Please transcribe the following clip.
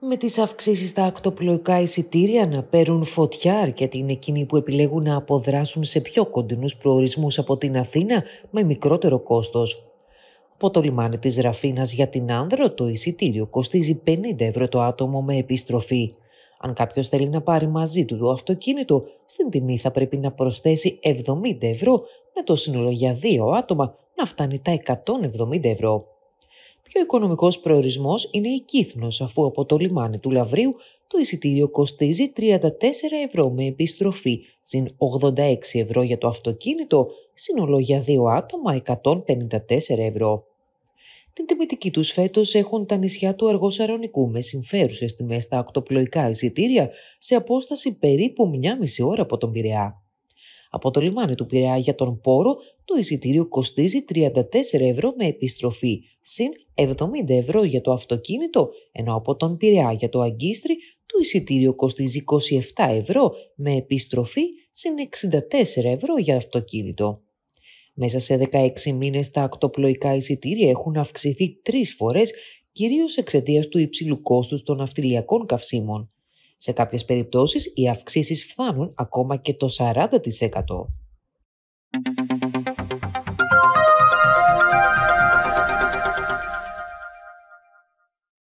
με τις αυξήσεις στα ακτοπλοϊκά εισιτήρια να παίρνουν φωτιά αρκετοί είναι εκείνοι που επιλέγουν να αποδράσουν σε πιο κοντινούς προορισμούς από την Αθήνα με μικρότερο κόστος. Από το λιμάνι της Ραφίνας για την Άνδρο το εισιτήριο κοστίζει 50 ευρώ το άτομο με επιστροφή. Αν κάποιος θέλει να πάρει μαζί του το αυτοκίνητο, στην τιμή θα πρέπει να προσθέσει 70 ευρώ με το σύνολο για δύο άτομα να φτάνει τα 170 ευρώ πιο οικονομικός προορισμός είναι η Κύθνος, αφού από το λιμάνι του Λαβρίου το εισιτήριο κοστίζει 34 ευρώ με επιστροφή, συν 86 ευρώ για το αυτοκίνητο, σύνολο για δύο άτομα 154 ευρώ. Την τιμητική τους φέτος έχουν τα νησιά του Αργοσαρονικού με συμφέρουσες τιμές στα ακτοπλοϊκά εισιτήρια σε απόσταση περίπου μια μισή ώρα από τον Πειραιά. Από το λιμάνι του Πειραιά για τον Πόρο το εισιτήριο κοστίζει 34 ευρώ με επιστροφή, συν 70 ευρώ για το αυτοκίνητο, ενώ από τον Πειραιά για το Αγκίστρι το εισιτήριο κοστίζει 27 ευρώ με επιστροφή, συν 64 ευρώ για αυτοκίνητο. Μέσα σε 16 μήνες τα ακτοπλοϊκά εισιτήρια έχουν αυξηθεί τρεις φορές, κυρίως εξαιτίας του υψηλού κόστους των αυτιλιακών καυσίμων. Σε κάποιες περιπτώσεις οι αυξήσεις φθάνουν ακόμα και το 40%.